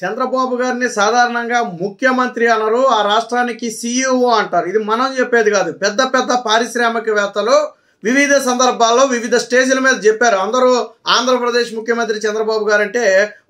చంద్రబాబు గారిని సాధారణంగా ముఖ్యమంత్రి అనరు ఆ రాష్ట్రానికి సీఈఓ e అంటారు ఇది మనం చెప్పేది కాదు పెద్ద పెద్ద పారిశ్రామికవేత్తలు వివిధ సందర్భాల్లో వివిధ స్టేజ్ల మీద చెప్పారు అందరూ ఆంధ్రప్రదేశ్ ముఖ్యమంత్రి చంద్రబాబు గారు అంటే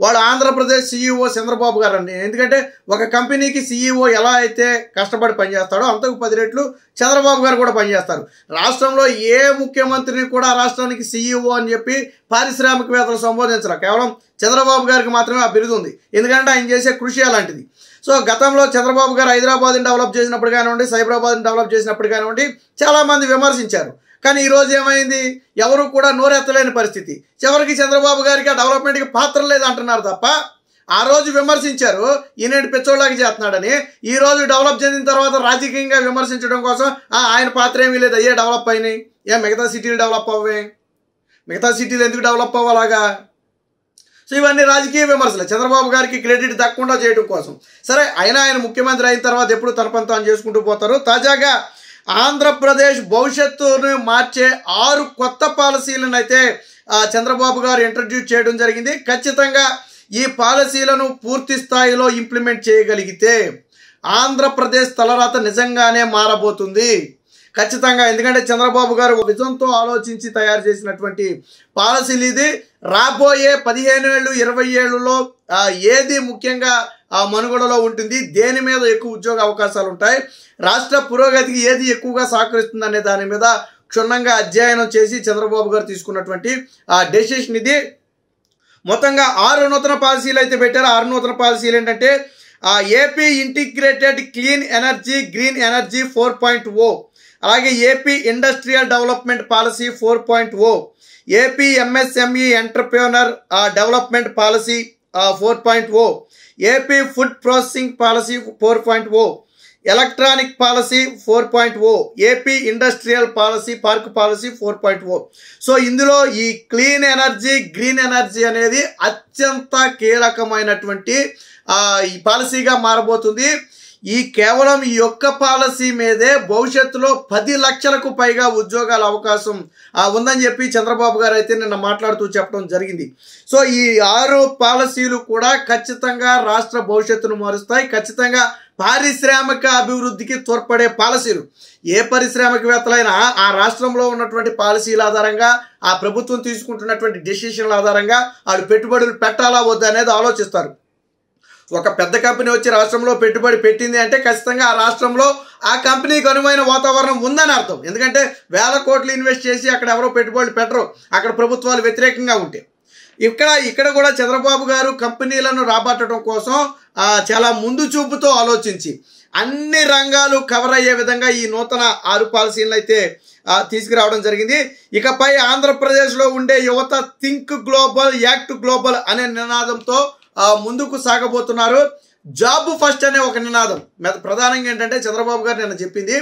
వాడు ఆంధ్రప్రదేశ్ సీఈఓ e చంద్రబాబు గారు అండి ఎందుకంటే ఒక కంపెనీకి సీఈఓ e ఎలా అయితే కష్టపడి పనిచేస్తాడో అంతకు పది రెట్లు చంద్రబాబు గారు కూడా పనిచేస్తారు రాష్ట్రంలో ఏ ముఖ్యమంత్రిని కూడా రాష్ట్రానికి సీఈఓ e అని చెప్పి పారిశ్రామికవేత్తలు సంబోధించరు కేవలం చంద్రబాబు గారికి మాత్రమే ఆ బిరుదు ఉంది ఎందుకంటే ఆయన చేసే కృషి అలాంటిది సో గతంలో చంద్రబాబు గారు హైదరాబాద్ని డెవలప్ చేసినప్పుడు కానివ్వండి సైబరాబాద్ని డెవలప్ చేసినప్పుడు కానివ్వండి చాలామంది విమర్శించారు కానీ ఈరోజు ఏమైంది ఎవరు కూడా నోరెత్తలేని పరిస్థితి చివరికి చంద్రబాబు గారికి ఆ డెవలప్మెంట్కి పాత్ర లేదంటున్నారు తప్ప ఆ రోజు విమర్శించారు ఈనాడు పిచ్చోళ్ళకి చేస్తున్నాడని ఈ రోజు డెవలప్ చెందిన తర్వాత రాజకీయంగా విమర్శించడం కోసం ఆయన పాత్ర ఏమీ లేదు అయ్యే డెవలప్ అయినాయి ఏ మిగతా సిటీలు డెవలప్ అవ్వే మిగతా సిటీలు ఎందుకు డెవలప్ అవ్వాలాగా సో ఇవన్నీ రాజకీయ విమర్శలు చంద్రబాబు గారికి క్రెడిట్ దక్కకుండా చేయడం కోసం సరే అయినా ఆయన ముఖ్యమంత్రి అయిన తర్వాత ఎప్పుడు తన చేసుకుంటూ పోతారు తాజాగా ఆంధ్రప్రదేశ్ భవిష్యత్తును మార్చే ఆరు కొత్త పాలసీలను అయితే చంద్రబాబు గారు ఇంట్రడ్యూస్ చేయడం జరిగింది ఖచ్చితంగా ఈ పాలసీలను పూర్తి స్థాయిలో ఇంప్లిమెంట్ చేయగలిగితే ఆంధ్రప్రదేశ్ తలరాత నిజంగానే మారబోతుంది ఖచ్చితంగా ఎందుకంటే చంద్రబాబు గారు నిజంతో ఆలోచించి తయారు చేసినటువంటి పాలసీలు ఇది రాబోయే పదిహేను ఏళ్ళు ఇరవై ఏళ్ళలో ఏది ముఖ్యంగా ఆ మనుగడలో ఉంటుంది దేని మీద ఎక్కువ ఉద్యోగ అవకాశాలు ఉంటాయి రాష్ట్ర పురోగతికి ఏది ఎక్కువగా సహకరిస్తుంది అనే దాని మీద క్షుణ్ణంగా అధ్యయనం చేసి చంద్రబాబు గారు తీసుకున్నటువంటి ఆ డెసిషన్ ఇది మొత్తంగా ఆరు నూతన పాలసీలు అయితే పెట్టారు ఆరు నూతన పాలసీలు ఏంటంటే ఆ AP integrated clean energy green energy four point O అలాగే AP industrial development policy four point O AP MSME entrepreneur development policy four point O AP food processing policy four point O electronic policy four point O AP industrial policy park policy four point O so ఇందులో ఈ clean energy green energy అనేది అత్యంత కీలకమైనటువంటి ఈ పాలసీగా మారబోతుంది ఈ కేవలం ఈ యొక్క పాలసీ మీదే భవిష్యత్తులో పది లక్షలకు పైగా ఉద్యోగాల అవకాశం ఉందని చెప్పి చంద్రబాబు గారు అయితే నిన్న మాట్లాడుతూ చెప్పడం జరిగింది సో ఈ ఆరు పాలసీలు కూడా ఖచ్చితంగా రాష్ట్ర భవిష్యత్తును మారుస్తాయి ఖచ్చితంగా పారిశ్రామిక అభివృద్ధికి తోడ్పడే పాలసీలు ఏ పారిశ్రామికవేత్తలైనా ఆ రాష్ట్రంలో ఉన్నటువంటి పాలసీల ఆధారంగా ఆ ప్రభుత్వం తీసుకుంటున్నటువంటి డెసిషన్ల ఆధారంగా వాళ్ళు పెట్టుబడులు పెట్టాలా వద్దా అనేది ఆలోచిస్తారు ఒక పెద్ద కంపెనీ వచ్చి రాష్ట్రంలో పెట్టుబడి పెట్టింది అంటే ఖచ్చితంగా ఆ రాష్ట్రంలో ఆ కంపెనీకి అనుమైన వాతావరణం ఉందని అర్థం ఎందుకంటే వేల కోట్లు ఇన్వెస్ట్ చేసి అక్కడ ఎవరో పెట్టుబడులు పెట్టరు అక్కడ ప్రభుత్వాలు వ్యతిరేకంగా ఉంటాయి ఇక్కడ ఇక్కడ కూడా చంద్రబాబు గారు కంపెనీలను రాబట్టడం కోసం చాలా ముందు చూపుతో ఆలోచించి అన్ని రంగాలు కవర్ అయ్యే విధంగా ఈ నూతన ఆరు పాలసీలను అయితే తీసుకురావడం జరిగింది ఇకపై ఆంధ్రప్రదేశ్లో ఉండే యువత థింక్ గ్లోబల్ యాక్ట్ గ్లోబల్ అనే నినాదంతో ముందుకు సాగబోతున్నారు జాబ్ ఫస్ట్ అనే ఒక నినాదం ప్రధానంగా ఏంటంటే చంద్రబాబు గారు నిన్న చెప్పింది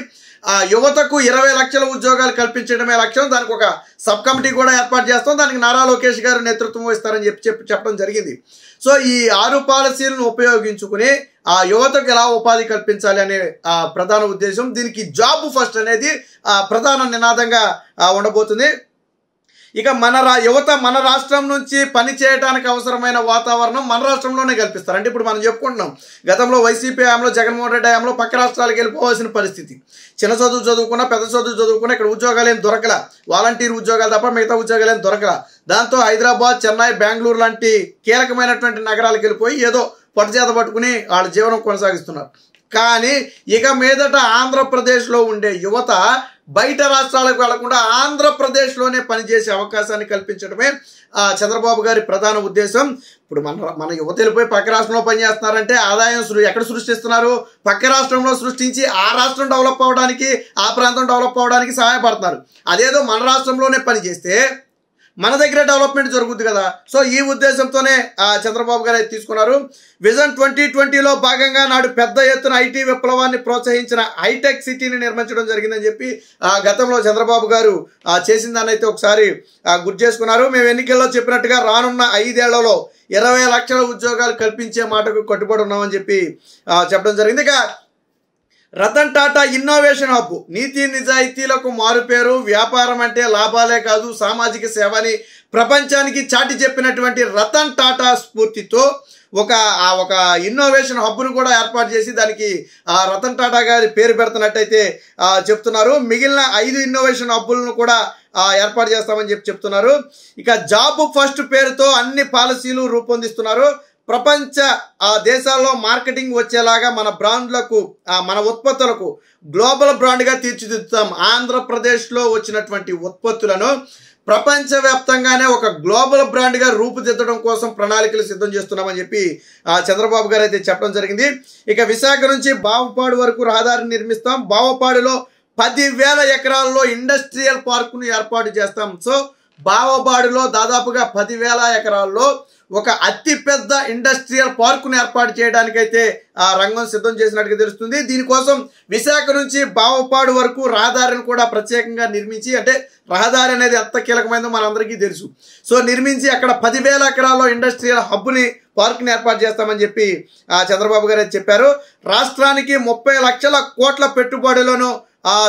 ఆ యువతకు ఇరవై లక్షల ఉద్యోగాలు కల్పించడమే లక్ష్యం దానికి ఒక సబ్ కమిటీ కూడా ఏర్పాటు చేస్తాం దానికి నారా లోకేష్ గారు నేతృత్వం వహిస్తారని చెప్పి చెప్పి చెప్పడం జరిగింది సో ఈ ఆరు పాలసీలను ఉపయోగించుకుని ఆ యువతకు ఎలా ఉపాధి కల్పించాలి అనే ప్రధాన ఉద్దేశం దీనికి జాబ్ ఫస్ట్ అనేది ప్రధాన నినాదంగా ఉండబోతుంది ఇక మన రా యువత మన రాష్ట్రం నుంచి పని చేయడానికి అవసరమైన వాతావరణం మన రాష్ట్రంలోనే కల్పిస్తారు అంటే ఇప్పుడు మనం చెప్పుకుంటున్నాం గతంలో వైసీపీ హయాంలో జగన్మోహన్ రెడ్డి హయాంలో పక్క రాష్ట్రాలకు వెళ్ళిపోవాల్సిన పరిస్థితి చిన్న చదువు చదువుకున్నా పెద్ద చదువు చదువుకున్నా ఇక్కడ ఉద్యోగాలు ఏం దొరకల వాలంటీర్ ఉద్యోగాలు తప్ప మిగతా ఉద్యోగాలు ఏం దొరకల దాంతో హైదరాబాద్ చెన్నై బెంగళూరు లాంటి కీలకమైనటువంటి నగరాలకు వెళ్ళిపోయి ఏదో పట్టుచేత పట్టుకుని వాళ్ళ జీవనం కొనసాగిస్తున్నారు కానీ ఇక మీదట ఆంధ్రప్రదేశ్లో ఉండే యువత బయట రాష్ట్రాలకు వెళ్లకుండా ఆంధ్రప్రదేశ్లోనే పనిచేసే అవకాశాన్ని కల్పించడమే చంద్రబాబు గారి ప్రధాన ఉద్దేశం ఇప్పుడు మన మన యువతలు పోయి పక్క రాష్ట్రంలో పనిచేస్తున్నారంటే ఆదాయం ఎక్కడ సృష్టిస్తున్నారు పక్క రాష్ట్రంలో సృష్టించి ఆ రాష్ట్రం డెవలప్ అవడానికి ఆ ప్రాంతం డెవలప్ అవడానికి సహాయపడుతున్నారు అదేదో మన రాష్ట్రంలోనే పనిచేస్తే మన దగ్గర డెవలప్మెంట్ జరుగుద్ది కదా సో ఈ ఉద్దేశంతోనే చంద్రబాబు గారు తీసుకున్నారు విజన్ ట్వంటీ ట్వంటీలో భాగంగా నాడు పెద్ద ఎత్తున ఐటీ విప్లవాన్ని ప్రోత్సహించిన హైటెక్ సిటీని నిర్మించడం జరిగిందని చెప్పి గతంలో చంద్రబాబు గారు చేసిందని అయితే ఒకసారి గుర్తు చేసుకున్నారు మేము ఎన్నికల్లో చెప్పినట్టుగా రానున్న ఐదేళ్లలో ఇరవై లక్షల ఉద్యోగాలు కల్పించే మాటకు కట్టుబడి ఉన్నామని చెప్పి చెప్పడం జరిగింది ఇక రతన్ టాటా ఇన్నోవేషన్ హబ్ నీతి నిజాయితీలకు మారుపేరు వ్యాపారం అంటే లాభాలే కాదు సామాజిక సేవని ప్రపంచానికి చాటి చెప్పినటువంటి రతన్ టాటా స్ఫూర్తితో ఒక ఒక ఇన్నోవేషన్ హబ్ను కూడా ఏర్పాటు చేసి దానికి రతన్ టాటా గారి పేరు పెడుతున్నట్టయితే చెప్తున్నారు మిగిలిన ఐదు ఇన్నోవేషన్ హబ్బులను కూడా ఏర్పాటు చేస్తామని చెప్పి చెప్తున్నారు ఇక జాబ్ ఫస్ట్ పేరుతో అన్ని పాలసీలు రూపొందిస్తున్నారు ప్రపంచ ఆ దేశాల్లో మార్కెటింగ్ వచ్చేలాగా మన బ్రాండ్లకు మన ఉత్పత్తులకు గ్లోబల్ బ్రాండ్గా తీర్చిదిద్దుతాం ఆంధ్రప్రదేశ్లో వచ్చినటువంటి ఉత్పత్తులను ప్రపంచవ్యాప్తంగానే ఒక గ్లోబల్ బ్రాండ్గా రూపుదిద్దడం కోసం ప్రణాళికలు సిద్ధం చేస్తున్నామని చెప్పి చంద్రబాబు గారు అయితే చెప్పడం జరిగింది ఇక విశాఖ నుంచి బావపాడు వరకు రహదారిని నిర్మిస్తాం బావపాడులో పదివేల ఎకరాల్లో ఇండస్ట్రియల్ పార్కును ఏర్పాటు చేస్తాం సో బావపాడులో దాదాపుగా పదివేల ఎకరాల్లో ఒక అతిపెద్ద ఇండస్ట్రియల్ పార్కును ఏర్పాటు చేయడానికైతే ఆ రంగం సిద్ధం చేసినట్టుగా తెలుస్తుంది దీనికోసం విశాఖ నుంచి బావపాడు వరకు రహదారిని కూడా ప్రత్యేకంగా నిర్మించి అంటే రహదారి అనేది ఎంత కీలకమైందో మనందరికీ తెలుసు సో నిర్మించి అక్కడ పదివేల ఎకరాల్లో ఇండస్ట్రియల్ హబ్ని పార్క్ని ఏర్పాటు చేస్తామని చెప్పి చంద్రబాబు గారు చెప్పారు రాష్ట్రానికి ముప్పై లక్షల కోట్ల పెట్టుబడులను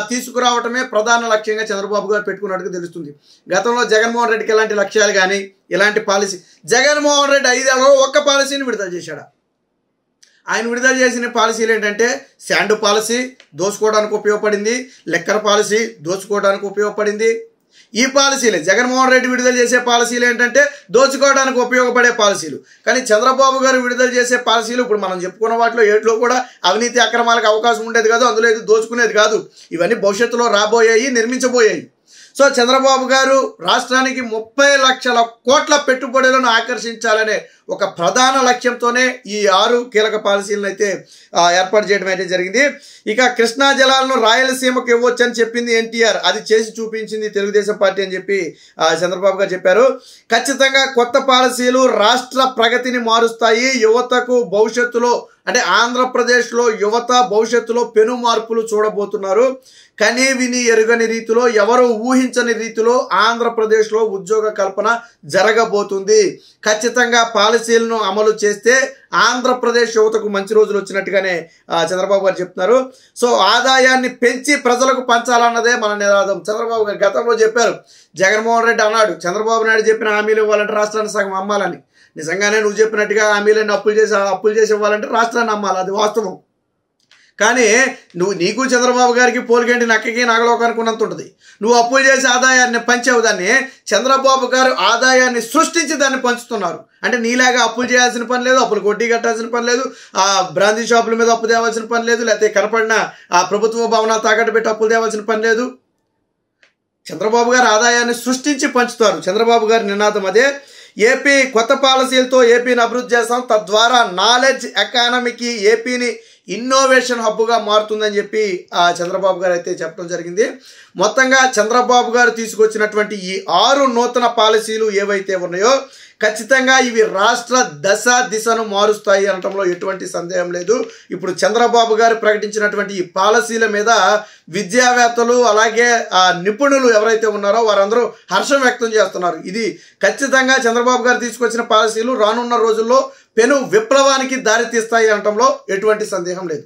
తీసుకురావటమే ప్రధాన లక్ష్యంగా చంద్రబాబు గారు పెట్టుకున్నట్టుగా తెలుస్తుంది గతంలో జగన్మోహన్ రెడ్డికి ఇలాంటి లక్ష్యాలు కానీ ఇలాంటి పాలసీ జగన్మోహన్ రెడ్డి ఐదేళ్లలో ఒక్క పాలసీని విడుదల చేశాడు ఆయన విడుదల చేసిన పాలసీలు ఏంటంటే శాండ్ పాలసీ దోచుకోవడానికి ఉపయోగపడింది లెక్కర పాలసీ దోచుకోవడానికి ఉపయోగపడింది ఈ పాలసీలే జగన్మోహన్ రెడ్డి విడుదల చేసే పాలసీలు ఏంటంటే దోచుకోవడానికి ఉపయోగపడే పాలసీలు కానీ చంద్రబాబు గారు విడుదల చేసే పాలసీలు ఇప్పుడు మనం చెప్పుకున్న వాటిలో ఏట్లో కూడా అవినీతి అక్రమాలకు అవకాశం ఉండేది కాదు అందులో ఏది దోచుకునేది కాదు ఇవన్నీ భవిష్యత్తులో రాబోయాయి నిర్మించబోయాయి సో చంద్రబాబు గారు రాష్ట్రానికి ముప్పై లక్షల కోట్ల పెట్టుబడులను ఆకర్షించాలనే ఒక ప్రధాన లక్ష్యంతోనే ఈ ఆరు కీలక పాలసీలను అయితే ఏర్పాటు చేయడం అయితే జరిగింది ఇక కృష్ణా జలాలను రాయలసీమకు ఇవ్వచ్చని చెప్పింది ఎన్టీఆర్ అది చేసి చూపించింది తెలుగుదేశం పార్టీ అని చెప్పి చంద్రబాబు గారు చెప్పారు ఖచ్చితంగా కొత్త పాలసీలు రాష్ట్ర ప్రగతిని మారుస్తాయి యువతకు భవిష్యత్తులో అంటే ఆంధ్రప్రదేశ్లో యువత భవిష్యత్తులో పెను మార్పులు చూడబోతున్నారు కనీ విని ఎరుగని రీతిలో ఎవరు ఊహించని రీతిలో ఆంధ్రప్రదేశ్లో ఉద్యోగ కల్పన జరగబోతుంది ఖచ్చితంగా పాలసీలను అమలు చేస్తే ఆంధ్రప్రదేశ్ యువతకు మంచి రోజులు వచ్చినట్టుగానే చంద్రబాబు గారు చెప్తున్నారు సో ఆదాయాన్ని పెంచి ప్రజలకు పంచాలన్నదే మన నిరాదం చంద్రబాబు గారు గతంలో చెప్పారు జగన్మోహన్ రెడ్డి అన్నాడు చంద్రబాబు నాయుడు చెప్పిన హామీలు ఇవ్వాలంటే రాష్ట్రాన్ని సగం అమ్మాలని నిజంగానే నువ్వు చెప్పినట్టుగా హామీలన్నీ అప్పులు చేసి అప్పులు చేసి ఇవ్వాలంటే రాష్ట్రాన్ని నమ్మాలి అది వాస్తవం కానీ నువ్వు నీకు చంద్రబాబు గారికి పోలిగంటి నక్కకి నాగలోకానికి ఉన్నంత ఉంటుంది నువ్వు అప్పులు చేసి ఆదాయాన్ని పంచావు దాన్ని చంద్రబాబు గారు ఆదాయాన్ని సృష్టించి దాన్ని పంచుతున్నారు అంటే నీలాగా అప్పులు చేయాల్సిన పని లేదు అప్పులు వడ్డీ కట్టాల్సిన పని లేదు ఆ బ్రాంచీ షాపుల మీద అప్పు తేవాల్సిన పని లేదు లేకపోతే కనపడిన ఆ ప్రభుత్వ భవనాలు తాకట్టు పెట్టి అప్పులు తేవాల్సిన పని లేదు చంద్రబాబు గారు ఆదాయాన్ని సృష్టించి పంచుతారు చంద్రబాబు గారి నినాదం అదే ఏపీ కొత్త పాలసీలతో ఏపీని అభివృద్ధి చేస్తాం తద్వారా నాలెడ్జ్ ఎకానమీకి ఏపీని ఇన్నోవేషన్ హబ్గా మారుతుందని చెప్పి చంద్రబాబు గారు అయితే చెప్పడం జరిగింది మొత్తంగా చంద్రబాబు గారు తీసుకొచ్చినటువంటి ఈ ఆరు నూతన పాలసీలు ఏవైతే ఉన్నాయో ఖచ్చితంగా ఇవి రాష్ట్ర దశ దిశను మారుస్తాయి అనటంలో ఎటువంటి సందేహం లేదు ఇప్పుడు చంద్రబాబు గారు ప్రకటించినటువంటి ఈ పాలసీల మీద విద్యావేత్తలు అలాగే ఆ నిపుణులు ఎవరైతే ఉన్నారో వారందరూ హర్షం వ్యక్తం చేస్తున్నారు ఇది ఖచ్చితంగా చంద్రబాబు గారు తీసుకొచ్చిన పాలసీలు రానున్న రోజుల్లో పెను విప్లవానికి దారితీస్తాయి అనటంలో ఎటువంటి సందేహం లేదు